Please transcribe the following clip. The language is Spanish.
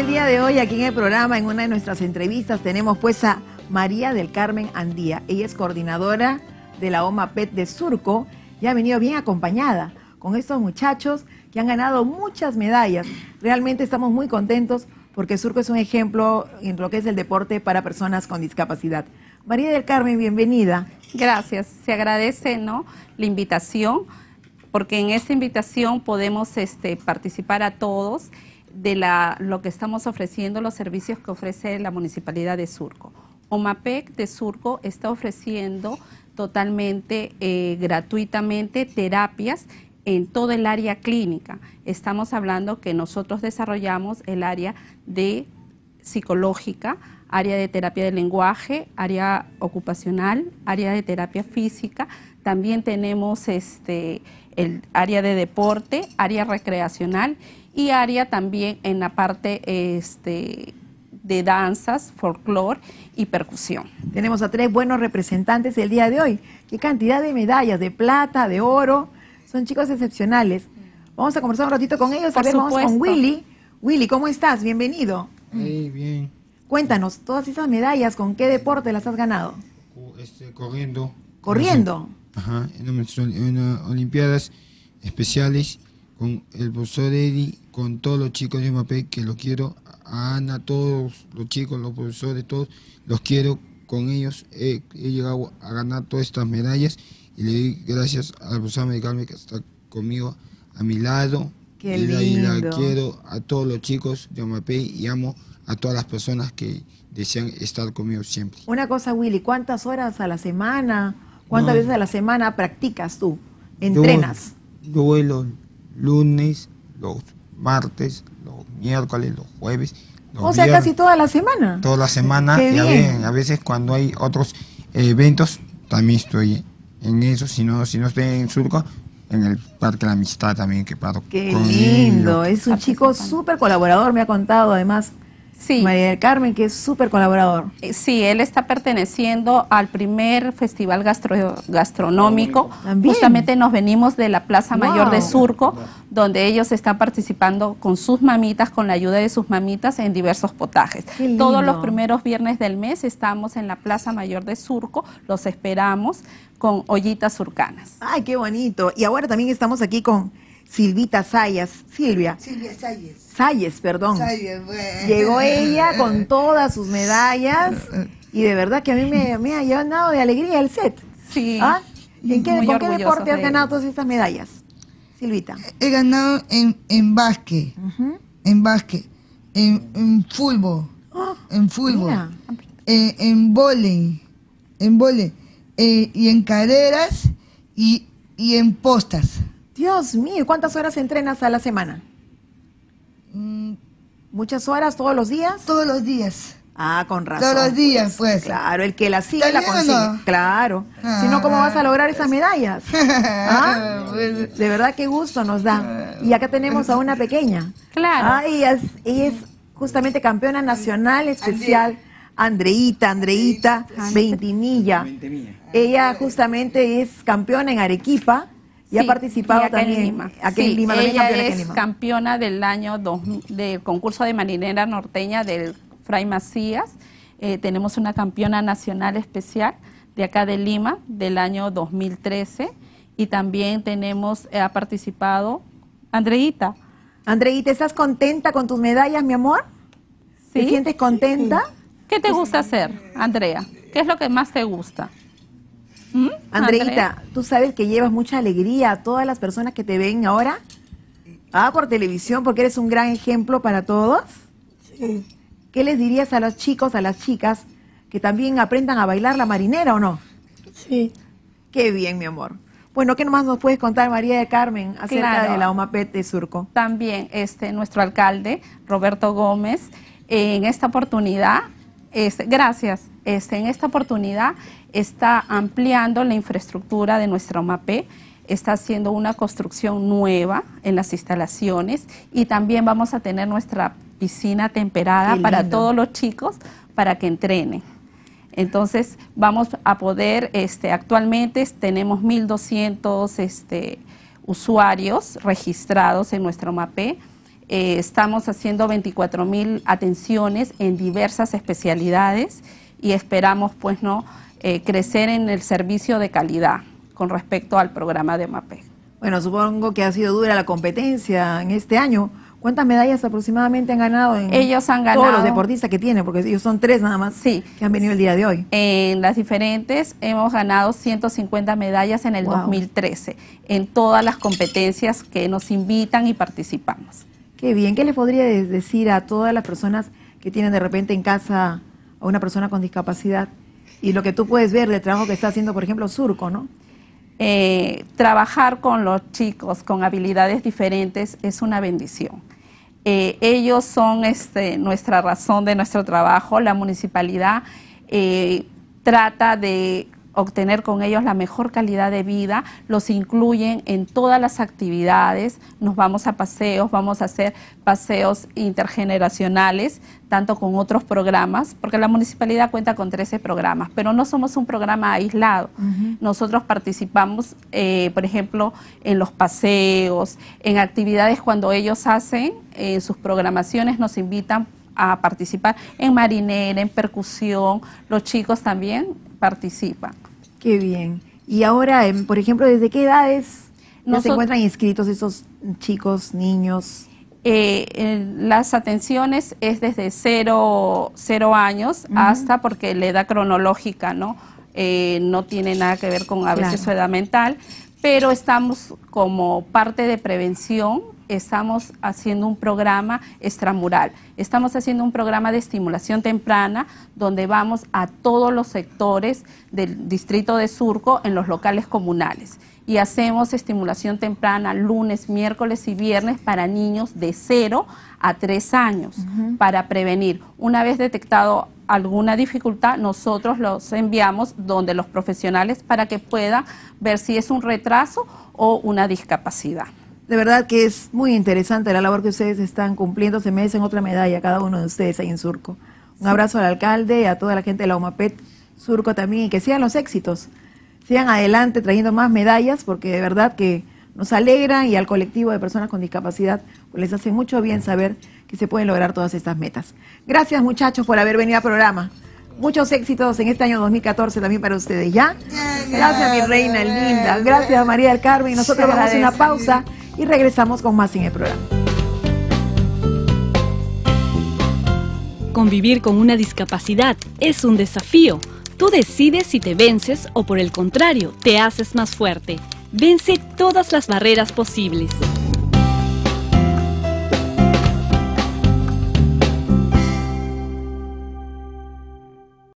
el día de hoy aquí en el programa, en una de nuestras entrevistas, tenemos pues a María del Carmen Andía. Ella es coordinadora de la OMA e de Surco y ha venido bien acompañada con estos muchachos que han ganado muchas medallas. Realmente estamos muy contentos porque Surco es un ejemplo en lo que es el deporte para personas con discapacidad. María del Carmen, bienvenida. Gracias, se agradece ¿no? la invitación, porque en esta invitación podemos este, participar a todos de la, lo que estamos ofreciendo, los servicios que ofrece la Municipalidad de Surco. OMAPEC de Surco está ofreciendo totalmente eh, gratuitamente terapias en todo el área clínica. Estamos hablando que nosotros desarrollamos el área de psicológica, área de terapia de lenguaje, área ocupacional, área de terapia física. También tenemos este, el área de deporte, área recreacional y área también en la parte este, de danzas, folclore y percusión. Tenemos a tres buenos representantes el día de hoy. Qué cantidad de medallas, de plata, de oro. Son chicos excepcionales. Vamos a conversar un ratito con ellos. Vamos con Willy. Willy, ¿cómo estás? Bienvenido. bien. Cuéntanos, todas esas medallas, ¿con qué deporte las has ganado? Este, corriendo. ¿Corriendo? Ajá, en Olimpiadas especiales con el profesor Eddie, con todos los chicos de map que los quiero, a Ana, todos los chicos, los profesores, todos, los quiero con ellos. He, llegado a ganar todas estas medallas y le doy gracias al profesor Medicalme que está conmigo a mi lado. Qué y, y la quiero a todos los chicos de MAPEC y amo a todas las personas que desean estar conmigo siempre. Una cosa, Willy, ¿cuántas horas a la semana, cuántas veces a la semana practicas tú? ¿Entrenas? yo vuelo lunes, los martes, los miércoles, los jueves. Los o sea, casi toda la semana. Toda la semana. a, veces, cuando hay otros eventos, también estoy en eso. Si no, si no estoy en Surco, en el Parque de La Amistad también que paro. Qué lindo, es un chico súper colaborador, me ha contado además. Sí. María del Carmen, que es súper colaborador. Eh, sí, él está perteneciendo al primer festival gastronómico. Ah, Justamente nos venimos de la Plaza Mayor de Surco, donde ellos están participando con sus mamitas, con la ayuda de sus mamitas, en diversos potajes. Todos los primeros viernes del mes estamos en la Plaza Mayor de Surco, los esperamos con ollitas surcanas. ¡Ay, qué bonito! Y ahora también estamos aquí con Silvita Sayas, Silvia. Silvia Sayes. Sayes, perdón. Llegó ella con todas sus medallas y de verdad que a mí me, ha llenado de alegría el set. Sí. ¿Ah? en qué, qué deporte has ganado todas estas medallas, Silvita? He ganado en, en básquet, en básquet, en, fútbol, en fútbol, ah, en, vole eh, en volei, eh, y en carreras y, y en postas. Dios mío, ¿cuántas horas entrenas a la semana? Mm. ¿Muchas horas todos los días? Todos los días. Ah, con razón. Todos los días, pues. pues. Claro, el que la sigue la consigue. Claro. si no, ¿cómo vas a lograr esas pues. medallas? Ah, pues. de verdad, qué gusto nos da. Y acá tenemos a una pequeña. Claro. Ah, ella, es, justamente campeona nacional especial. Andreita, Andreita, veintinilla. Ella justamente es campeona en Arequipa. Y ha participado también en Lima. Aquí en Lima, ella es campeona del año del concurso de marinera norteña del Fray Macías. Eh, tenemos una campeona nacional especial de acá de Lima del año 2013 y también tenemos, eh, ha participado Andreita. Andreita, ¿estás contenta con tus medallas, mi amor? ¿Sí? ¿Te sientes contenta? ¿Qué te gusta hacer, Andrea? ¿Qué es lo que más te gusta? ¿Mm? Andreita, tú sabes que llevas mucha alegría a todas las personas que te ven ahora. Ah, por televisión, porque eres un gran ejemplo para todos. Sí. ¿Qué les dirías a los chicos, a las chicas, que también aprendan a bailar la marinera o no? Sí. Qué bien, mi amor. Bueno, ¿qué más nos puedes contar, María de Carmen, acerca de la OMAPET de Surco? También este, nuestro alcalde, Roberto Gómez, en esta oportunidad gracias. Este, en esta oportunidad está ampliando la infraestructura de nuestro MAPE, está haciendo una construcción nueva en las instalaciones y también vamos a tener nuestra piscina temperada para todos los chicos para que entrenen. Entonces vamos a poder, este, actualmente tenemos 1.200 este, usuarios registrados en nuestro MAPE eh, estamos haciendo 24 mil atenciones en diversas especialidades y esperamos, pues, no eh, crecer en el servicio de calidad con respecto al programa de MAPEG. Bueno, supongo que ha sido dura la competencia en este año. ¿Cuántas medallas aproximadamente han ganado? En ellos han ganado. Todos los deportistas que tienen, porque ellos son tres nada más sí, que han venido el día de hoy. En las diferentes hemos ganado 150 medallas en el 2013, en todas las competencias que nos invitan y participamos. Qué bien, ¿qué le podría decir a todas las personas que tienen de repente en casa a una persona con discapacidad? Y lo que tú puedes ver del trabajo que está haciendo, por ejemplo, Surco, ¿no? Eh, trabajar con los chicos con habilidades diferentes es una bendición. Eh, ellos son este, nuestra razón de nuestro trabajo. La municipalidad eh, trata de obtener con ellos la mejor calidad de vida, los incluyen en todas las actividades, nos vamos a paseos, vamos a hacer paseos intergeneracionales, tanto con otros programas, porque la municipalidad cuenta con 13 programas, pero no somos un programa aislado. Nosotros participamos, eh, por ejemplo, en los paseos, en actividades cuando ellos hacen sus programaciones, nos invitan a participar en marinera, en percusión, los chicos también participan. Qué bien. Y ahora, em, por ejemplo, ¿desde qué edades no se encuentran inscritos esos chicos, niños? Eh, las atenciones es desde cero, cero años hasta, porque la edad cronológica, ¿no? Eh, no tiene nada que ver con a veces edad mental, pero estamos como parte de prevención estamos haciendo un programa extramural. Estamos haciendo un programa de estimulación temprana donde vamos a todos los sectores del distrito de Surco en los locales comunales y hacemos estimulación temprana lunes, miércoles y viernes para niños de 0 a 3 años para prevenir. Una vez detectado alguna dificultad, nosotros los enviamos donde los profesionales para que puedan ver si es un retraso o una discapacidad. De verdad que es muy interesante la labor que ustedes están cumpliendo. Se merecen otra medalla cada uno de ustedes ahí en Surco. Un abrazo al alcalde y a toda la gente de la UMAPET Surco también y que sean los éxitos. Sigan adelante trayendo más medallas porque de verdad que nos alegran y al colectivo de personas con discapacidad pues, les hace mucho bien saber que se pueden lograr todas estas metas. Gracias muchachos por haber venido al programa. Muchos éxitos en este año 2014 también para ustedes, ¿ya? Gracias, mi reina linda. Gracias, María del Carmen. Nosotros vamos a una pausa y regresamos con más en el programa. Convivir con una discapacidad es un desafío. Tú decides si te vences o por el contrario, te haces más fuerte. Vence todas las barreras posibles.